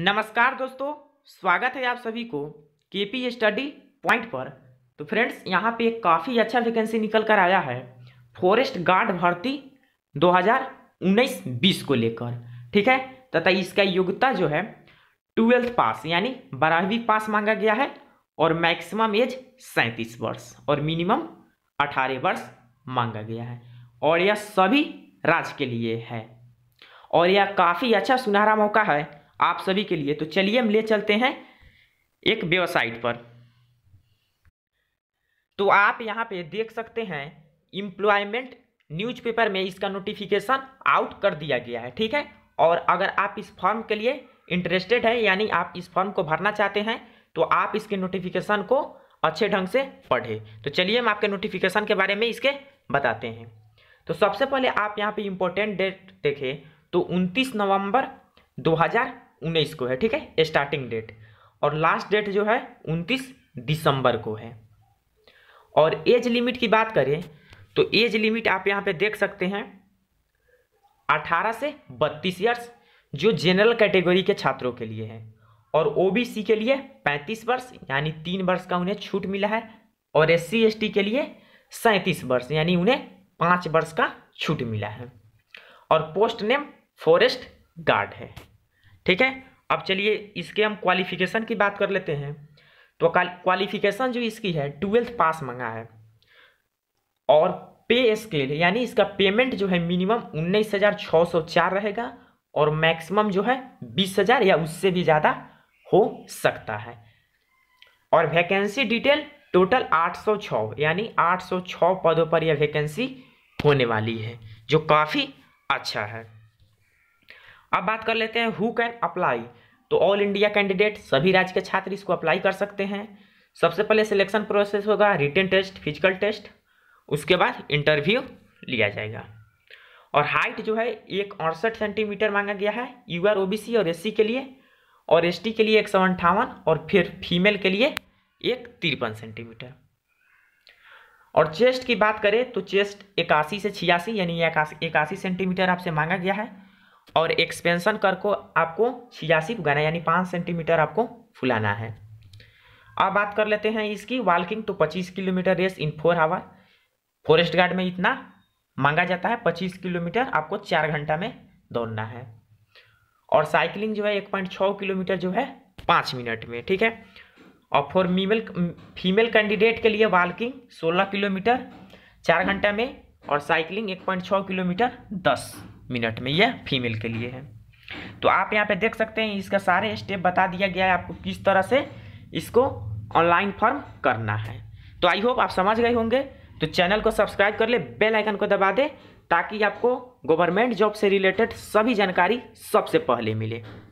नमस्कार दोस्तों स्वागत है आप सभी को के पी स्टडी पॉइंट पर तो फ्रेंड्स यहाँ पे एक काफ़ी अच्छा वैकेंसी निकल कर आया है फॉरेस्ट गार्ड भर्ती 2019-20 को लेकर ठीक है तथा इसका योग्यता जो है ट्वेल्थ पास यानी बारहवीं पास मांगा गया है और मैक्सिमम एज सैंतीस वर्ष और मिनिमम अठारह वर्ष मांगा गया है और यह सभी राज्य के लिए है और यह काफ़ी अच्छा सुनहरा मौका है आप सभी के लिए तो चलिए हम ले चलते हैं एक वेबसाइट पर तो आप यहाँ पे देख सकते हैं न्यूज न्यूज़पेपर में इसका नोटिफिकेशन आउट कर दिया गया है ठीक है और अगर आप इस फॉर्म के लिए इंटरेस्टेड है यानी आप इस फॉर्म को भरना चाहते हैं तो आप इसके नोटिफिकेशन को अच्छे ढंग से पढ़ें तो चलिए हम आपके नोटिफिकेशन के बारे में इसके बताते हैं तो सबसे पहले आप यहाँ पे इम्पोर्टेंट डेट देखें तो 29 नवंबर उन्नीस को है ठीक है स्टार्टिंग डेट और लास्ट डेट जो है उनतीस दिसंबर को है और एज लिमिट की बात करें तो एज लिमिट आप यहाँ पे देख सकते हैं 18 से 32 ईयर्स जो जनरल कैटेगरी के छात्रों के लिए है और ओबीसी के लिए 35 वर्ष यानी तीन वर्ष का उन्हें छूट मिला है और एस सी के लिए सैंतीस वर्ष यानी उन्हें पाँच वर्ष का छूट मिला है और पोस्ट नेम फॉरेस्ट गार्ड है ठीक है अब चलिए इसके हम क्वालिफिकेशन की बात कर लेते हैं तो क्वालिफिकेशन जो इसकी है ट्वेल्थ पास मंगा है और पे स्केल यानी इसका पेमेंट जो है मिनिमम उन्नीस हज़ार छः सौ चार रहेगा और मैक्सिमम जो है बीस हज़ार या उससे भी ज़्यादा हो सकता है और वैकेंसी डिटेल टोटल आठ सौ छः यानी आठ सौ छः पदों पर यह वैकेंसी होने वाली है जो काफ़ी अच्छा है अब बात कर लेते हैं हु कैन अप्लाई तो ऑल इंडिया कैंडिडेट सभी राज्य के छात्र इसको अप्लाई कर सकते हैं सबसे पहले सिलेक्शन प्रोसेस होगा रिटर्न टेस्ट फिजिकल टेस्ट उसके बाद इंटरव्यू लिया जाएगा और हाइट जो है एक अड़सठ सेंटीमीटर मांगा गया है यू आर सी और सी के लिए और टी के लिए एक सौ अंठावन और फिर फीमेल के लिए एक तिरपन सेंटीमीटर और चेस्ट की बात करें तो चेस्ट इक्यासी से छियासी यानी इक्यासी सेंटीमीटर आपसे मांगा गया है और एक्सपेंशन कर को आपको छियासी फुगाना यानी पाँच सेंटीमीटर आपको फुलाना है अब बात कर लेते हैं इसकी वॉकिंग तो पच्चीस kilometre race in four hour forest guard में इतना मांगा जाता है पच्चीस किलोमीटर आपको चार घंटा में दौड़ना है और साइकिलिंग जो है एक पॉइंट छः किलोमीटर जो है पाँच मिनट में ठीक है और फॉर मीमेल फीमेल कैंडिडेट के लिए वॉकिंग सोलह किलोमीटर चार घंटा में और साइकिलिंग एक पॉइंट छः किलोमीटर दस मिनट में यह फीमेल के लिए है तो आप यहाँ पे देख सकते हैं इसका सारे स्टेप बता दिया गया है आपको किस तरह से इसको ऑनलाइन फॉर्म करना है तो आई होप आप समझ गए होंगे तो चैनल को सब्सक्राइब कर ले बेल आइकन को दबा दे ताकि आपको गवर्नमेंट जॉब से रिलेटेड सभी जानकारी सबसे पहले मिले